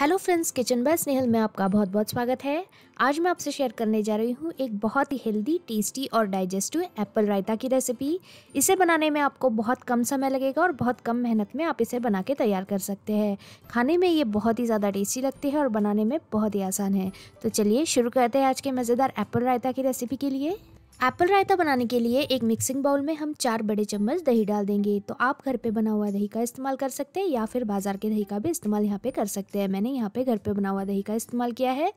hello friends kitchen by Snehal में आपका बहुत बहुत स्वागत है आज मैं आपसे शेयर करने जा रही हूँ एक बहुत ही हेल्दी टेस्टी और डाइजेस्टिव एप्पल रायता की रेसिपी इसे बनाने में आपको बहुत कम समय लगेगा और बहुत कम मेहनत में आप इसे बना के तैयार कर सकते हैं खाने में ये बहुत ही ज़्यादा टेस्टी लगती है और बनाने में बहुत ही आसान है तो चलिए शुरू करते हैं आज के मज़ेदार एप्पल रायता की रेसिपी के लिए एप्पल रायता बनाने के लिए एक मिक्सिंग बाउल में हम चार बड़े चम्मच दही डाल देंगे तो आप घर पे बना हुआ दही का इस्तेमाल कर सकते हैं या फिर बाजार के दही का भी इस्तेमाल यहाँ पे कर सकते हैं मैंने यहाँ पे घर पे बना हुआ दही का इस्तेमाल किया है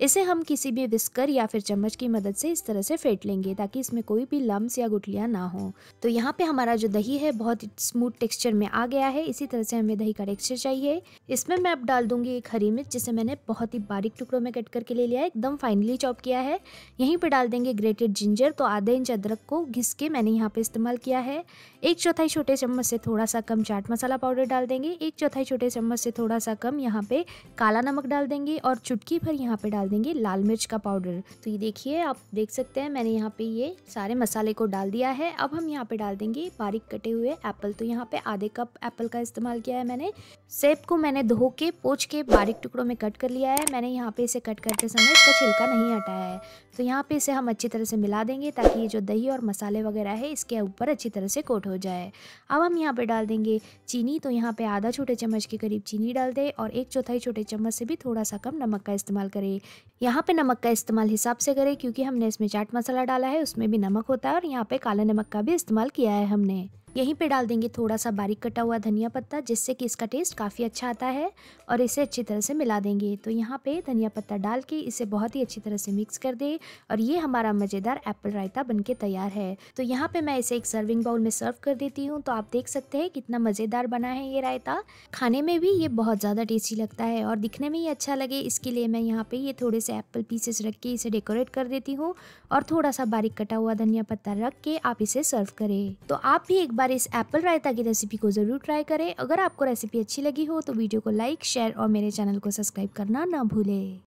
इसे हम किसी भी विस्कर या फिर चम्मच की मदद से इस तरह से फेंट लेंगे ताकि इसमें कोई भी लम्स या गुटलियाँ ना हो तो यहाँ पे हमारा जो दही है बहुत स्मूथ टेक्सचर में आ गया है इसी तरह से हमें दही का टेक्सचर चाहिए इसमें मैं अब डाल दूंगी एक हरी मिर्च जिसे मैंने बहुत ही बारीक टुकड़ों में कट करके ले लिया है एकदम फाइनली चॉप किया है यहीं पर डाल देंगे ग्रेटेड जिंजर तो आधे इंच अदरक को घिस के मैंने यहाँ पे इस्तेमाल किया है एक चौथाई छोटे चम्मच से थोड़ा सा कम चाट मसाला पाउडर डाल देंगे एक चौथाई छोटे चम्मच से थोड़ा सा कम यहाँ पे काला नमक डाल देंगे और चुटकी भर यहाँ पे डाल डाल देंगे लाल मिर्च का पाउडर तो ये देखिए आप देख सकते हैं मैंने यहाँ पे ये सारे मसाले को डाल दिया है अब हम यहाँ पे डाल देंगे बारीक कटे हुए एप्पल तो यहाँ पे आधे कप एप्पल का इस्तेमाल किया है मैंने सेब को मैंने धो के पोच के बारीक टुकड़ों में कट कर लिया है मैंने यहाँ पे इसे कट करते समय इसका छिलका नहीं हटाया है तो यहाँ पे इसे हम अच्छी तरह से मिला देंगे ताकि ये जो दही और मसाले वगैरह है इसके ऊपर अच्छी तरह से कोट हो जाए अब हम यहाँ पे डाल देंगे चीनी तो यहाँ पे आधा छोटे चम्मच के करीब चीनी डाल दें और एक चौथाई छोटे चम्मच से भी थोड़ा सा कम नमक का इस्तेमाल करें यहाँ पे नमक का इस्तेमाल हिसाब से करें क्योंकि हमने इसमें चाट मसाला डाला है उसमें भी नमक होता है और यहाँ पे काला नमक का भी इस्तेमाल किया है हमने यहीं पे डाल देंगे थोड़ा सा बारीक कटा हुआ धनिया पत्ता जिससे कि इसका टेस्ट काफ़ी अच्छा आता है और इसे अच्छी तरह से मिला देंगे तो यहाँ पे धनिया पत्ता डाल के इसे बहुत ही अच्छी तरह से मिक्स कर दें और ये हमारा मज़ेदार एप्पल रायता बन के तैयार है तो यहाँ पे मैं इसे एक सर्विंग बाउल में सर्व कर देती हूँ तो आप देख सकते हैं कितना मज़ेदार बना है ये रायता खाने में भी ये बहुत ज़्यादा टेस्टी लगता है और दिखने में ही अच्छा लगे इसके लिए मैं यहाँ पर ये थोड़े से एप्पल पीसेस रख के इसे डेकोरेट कर देती हूँ और थोड़ा सा बारीक कटा हुआ धनिया पत्ता रख के आप इसे सर्व करें तो आप भी एक बार बार इस एप्पल रायता की रेसिपी को ज़रूर ट्राई करें अगर आपको रेसिपी अच्छी लगी हो तो वीडियो को लाइक शेयर और मेरे चैनल को सब्सक्राइब करना ना भूलें